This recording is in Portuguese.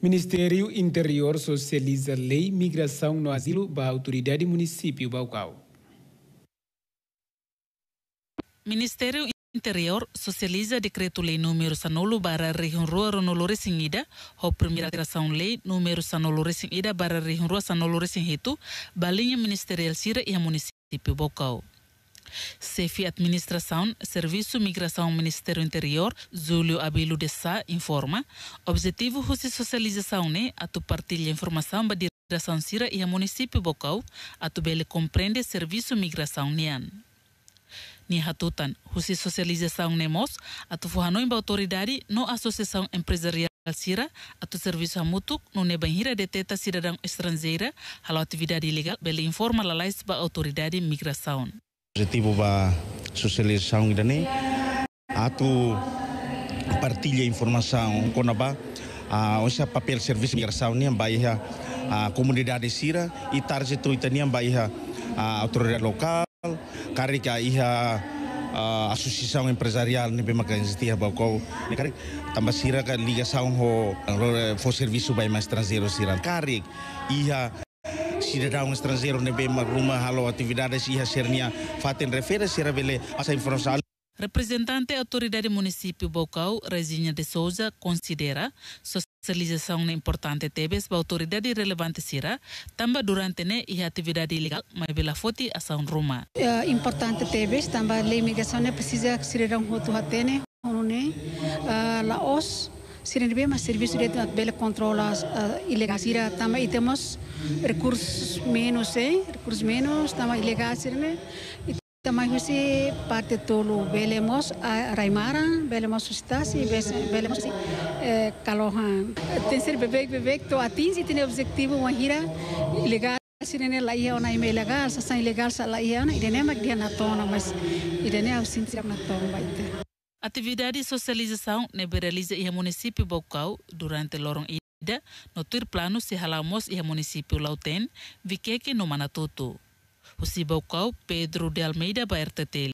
Ministério Interior socializa lei migração no asilo para autoridade município Balcão. Ministério Interior socializa decreto-lei número Sanolo para Rua Ronolore Singida, ou primeira alteração lei número Sanolore Singida para Rua Sanolore Sinhito, balinha ministerial Cira e a município Balcão. Cefi Administração, Serviço Migração Ministério Interior, Zúlio Abilo de Sá, informa. Objetivo Russi Socialização, né? A tu partilha informação da direção Cira e a município Bocau, a tu bele compreende Serviço Migração Nian. Né? Ni hatutan, Socialização Nemos, né, a tu imba autoridade, no Associação Empresarial Sira, a tu serviço a mutuk, no nebanhira de teta cidadão estrangeira, a atividade ilegal, bele informa lalais ba autoridade migração. Objetivo socialização da né a tu partilha informação com a a onde papel serviço migração nem baia a comunidade sira e target tuitania e baia a autoridade local carica iha a asosiação empresarial ni pemaka existia ba ko ni karik tambah sira ka liga saung ho for serviço ba mais estrangeiro sira karik iha e cidadão estrangeiro não bem alguma halo atividades e a sernia fatem refere-se a essa informação. Representante da autoridade municipal município Bocau, de Souza, considera socialização importante tebes da autoridade relevante sira, também durante né e atividade ilegal, mas pela fote a ruma. É importante tebes, também a imigração né precisa ser um a atene, né, né ah, Laos, bien más direito de bela controla uh, ilegacia também e tenemos recursos menos, eh, recursos menos, también ilegacia, né? E também você parte tolo belemos a Raimara, belemos sustas e belemos eh, calohan. tiene ser bebê, bebê, to tiene tem objetivo uma gira ilegal. Sirene la ia ona ime ilegal, sa ilegal sa la ia ona, irene magdia na tona, mas irene au sintiram na tona baita. Atividade de socialização liberaliza e município Bocau durante Loron ida no Turplano se halamos e município Lauten, viqueque no Manatoto. O Bocau Pedro de Almeida Baertetel.